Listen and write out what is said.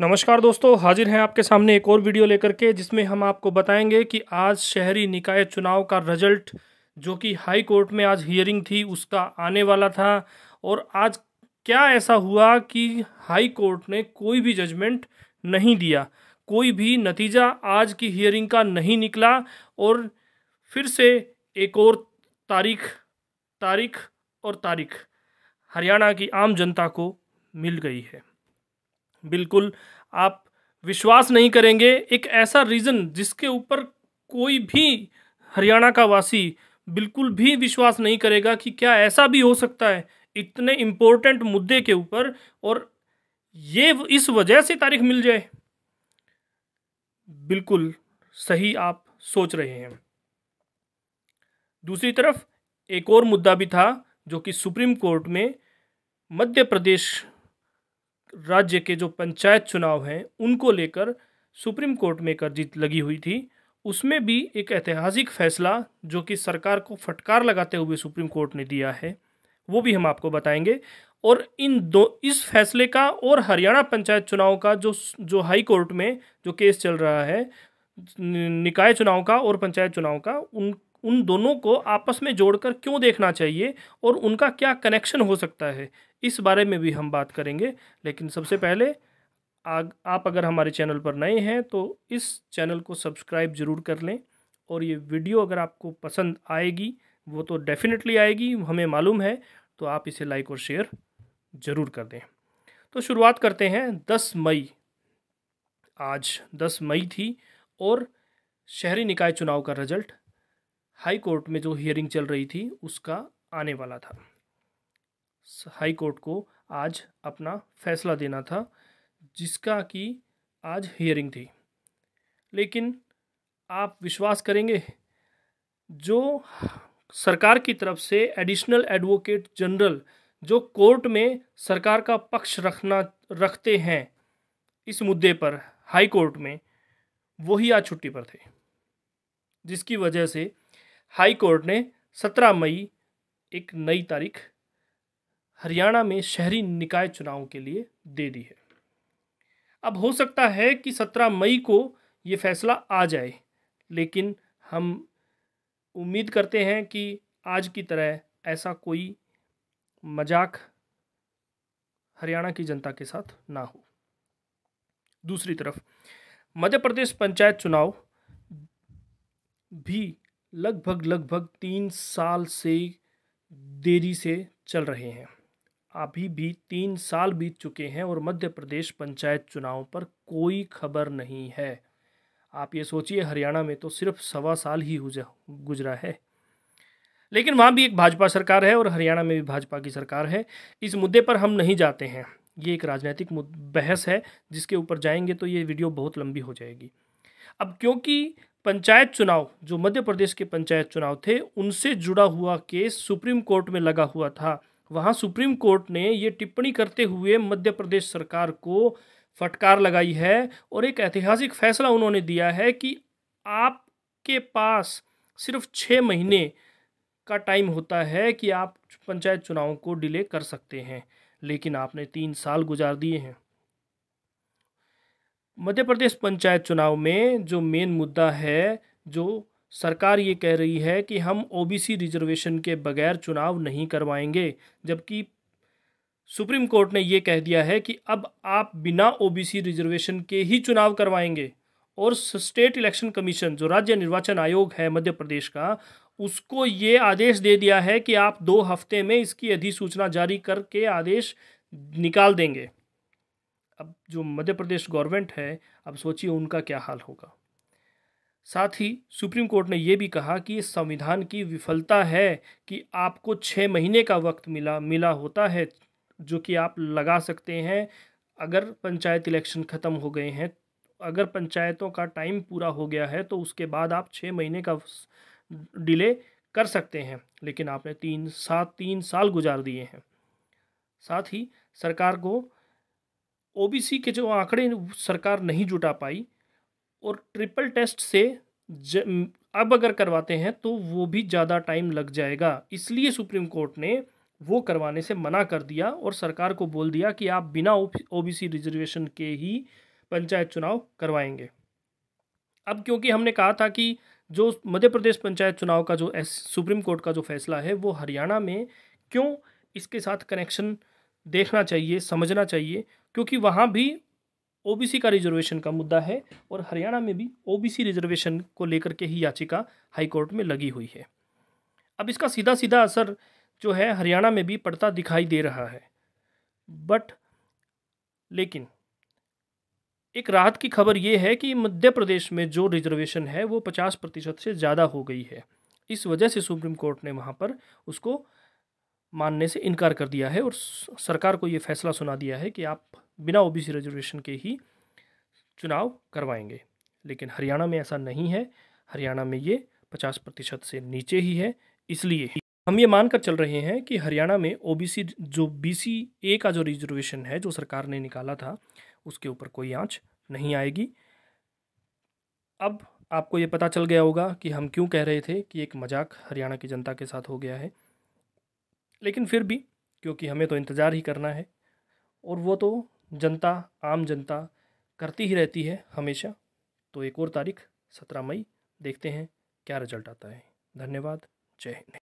नमस्कार दोस्तों हाजिर हैं आपके सामने एक और वीडियो लेकर के जिसमें हम आपको बताएंगे कि आज शहरी निकाय चुनाव का रिजल्ट जो कि हाई कोर्ट में आज हियरिंग थी उसका आने वाला था और आज क्या ऐसा हुआ कि हाई कोर्ट ने कोई भी जजमेंट नहीं दिया कोई भी नतीजा आज की हियरिंग का नहीं निकला और फिर से एक और तारीख तारीख और तारीख हरियाणा की आम जनता को मिल गई है बिल्कुल आप विश्वास नहीं करेंगे एक ऐसा रीज़न जिसके ऊपर कोई भी हरियाणा का वासी बिल्कुल भी विश्वास नहीं करेगा कि क्या ऐसा भी हो सकता है इतने इम्पोर्टेंट मुद्दे के ऊपर और ये इस वजह से तारीख मिल जाए बिल्कुल सही आप सोच रहे हैं दूसरी तरफ एक और मुद्दा भी था जो कि सुप्रीम कोर्ट में मध्य प्रदेश राज्य के जो पंचायत चुनाव हैं उनको लेकर सुप्रीम कोर्ट में एक अर्जी लगी हुई थी उसमें भी एक ऐतिहासिक फैसला जो कि सरकार को फटकार लगाते हुए सुप्रीम कोर्ट ने दिया है वो भी हम आपको बताएंगे और इन दो इस फैसले का और हरियाणा पंचायत चुनाव का जो जो हाई कोर्ट में जो केस चल रहा है निकाय चुनाव का और पंचायत चुनाव का उन उन दोनों को आपस में जोड़कर क्यों देखना चाहिए और उनका क्या कनेक्शन हो सकता है इस बारे में भी हम बात करेंगे लेकिन सबसे पहले आग आप अगर हमारे चैनल पर नए हैं तो इस चैनल को सब्सक्राइब ज़रूर कर लें और ये वीडियो अगर आपको पसंद आएगी वो तो डेफिनेटली आएगी हमें मालूम है तो आप इसे लाइक और शेयर ज़रूर कर दें तो शुरुआत करते हैं दस मई आज दस मई थी और शहरी निकाय चुनाव का रिजल्ट हाई कोर्ट में जो हियरिंग चल रही थी उसका आने वाला था हाई कोर्ट को आज अपना फैसला देना था जिसका कि आज हियरिंग थी लेकिन आप विश्वास करेंगे जो सरकार की तरफ से एडिशनल एडवोकेट जनरल जो कोर्ट में सरकार का पक्ष रखना रखते हैं इस मुद्दे पर हाई कोर्ट में वही आज छुट्टी पर थे जिसकी वजह से हाई कोर्ट ने 17 मई एक नई तारीख हरियाणा में शहरी निकाय चुनाव के लिए दे दी है अब हो सकता है कि 17 मई को ये फैसला आ जाए लेकिन हम उम्मीद करते हैं कि आज की तरह ऐसा कोई मजाक हरियाणा की जनता के साथ ना हो दूसरी तरफ मध्य प्रदेश पंचायत चुनाव भी लगभग लगभग तीन साल से देरी से चल रहे हैं अभी भी तीन साल बीत चुके हैं और मध्य प्रदेश पंचायत चुनाव पर कोई खबर नहीं है आप ये सोचिए हरियाणा में तो सिर्फ सवा साल ही गुजरा है लेकिन वहाँ भी एक भाजपा सरकार है और हरियाणा में भी भाजपा की सरकार है इस मुद्दे पर हम नहीं जाते हैं ये एक राजनीतिक बहस है जिसके ऊपर जाएंगे तो ये वीडियो बहुत लंबी हो जाएगी अब क्योंकि पंचायत चुनाव जो मध्य प्रदेश के पंचायत चुनाव थे उनसे जुड़ा हुआ केस सुप्रीम कोर्ट में लगा हुआ था वहाँ सुप्रीम कोर्ट ने ये टिप्पणी करते हुए मध्य प्रदेश सरकार को फटकार लगाई है और एक ऐतिहासिक फैसला उन्होंने दिया है कि आपके पास सिर्फ छः महीने का टाइम होता है कि आप पंचायत चुनाव को डिले कर सकते हैं लेकिन आपने तीन साल गुजार दिए हैं मध्य प्रदेश पंचायत चुनाव में जो मेन मुद्दा है जो सरकार ये कह रही है कि हम ओबीसी रिजर्वेशन के बगैर चुनाव नहीं करवाएंगे जबकि सुप्रीम कोर्ट ने ये कह दिया है कि अब आप बिना ओबीसी रिजर्वेशन के ही चुनाव करवाएंगे और स्टेट इलेक्शन कमीशन जो राज्य निर्वाचन आयोग है मध्य प्रदेश का उसको ये आदेश दे दिया है कि आप दो हफ्ते में इसकी अधिसूचना जारी करके आदेश निकाल देंगे अब जो मध्य प्रदेश गवर्नमेंट है अब सोचिए उनका क्या हाल होगा साथ ही सुप्रीम कोर्ट ने यह भी कहा कि संविधान की विफलता है कि आपको छः महीने का वक्त मिला मिला होता है जो कि आप लगा सकते हैं अगर पंचायत इलेक्शन ख़त्म हो गए हैं अगर पंचायतों का टाइम पूरा हो गया है तो उसके बाद आप छः महीने का डिले कर सकते हैं लेकिन आपने तीन सात तीन साल गुजार दिए हैं साथ ही सरकार को ओबीसी के जो आंकड़े सरकार नहीं जुटा पाई और ट्रिपल टेस्ट से ज, अब अगर करवाते हैं तो वो भी ज़्यादा टाइम लग जाएगा इसलिए सुप्रीम कोर्ट ने वो करवाने से मना कर दिया और सरकार को बोल दिया कि आप बिना ओबीसी रिजर्वेशन के ही पंचायत चुनाव करवाएंगे अब क्योंकि हमने कहा था कि जो मध्य प्रदेश पंचायत चुनाव का जो सुप्रीम कोर्ट का जो फैसला है वो हरियाणा में क्यों इसके साथ कनेक्शन देखना चाहिए समझना चाहिए क्योंकि वहाँ भी ओबीसी का रिजर्वेशन का मुद्दा है और हरियाणा में भी ओबीसी रिजर्वेशन को लेकर के ही याचिका हाईकोर्ट में लगी हुई है अब इसका सीधा सीधा असर जो है हरियाणा में भी पड़ता दिखाई दे रहा है बट लेकिन एक राहत की खबर ये है कि मध्य प्रदेश में जो रिजर्वेशन है वो पचास प्रतिशत से ज़्यादा हो गई है इस वजह से सुप्रीम कोर्ट ने वहाँ पर उसको मानने से इनकार कर दिया है और सरकार को ये फैसला सुना दिया है कि आप बिना ओबीसी रिजर्वेशन के ही चुनाव करवाएंगे लेकिन हरियाणा में ऐसा नहीं है हरियाणा में ये पचास प्रतिशत से नीचे ही है इसलिए हम ये मानकर चल रहे हैं कि हरियाणा में ओबीसी जो बीसी ए का जो रिजर्वेशन है जो सरकार ने निकाला था उसके ऊपर कोई आँच नहीं आएगी अब आपको ये पता चल गया होगा कि हम क्यों कह रहे थे कि एक मजाक हरियाणा की जनता के साथ हो गया है लेकिन फिर भी क्योंकि हमें तो इंतज़ार ही करना है और वो तो जनता आम जनता करती ही रहती है हमेशा तो एक और तारीख सत्रह मई देखते हैं क्या रिजल्ट आता है धन्यवाद जय हिंद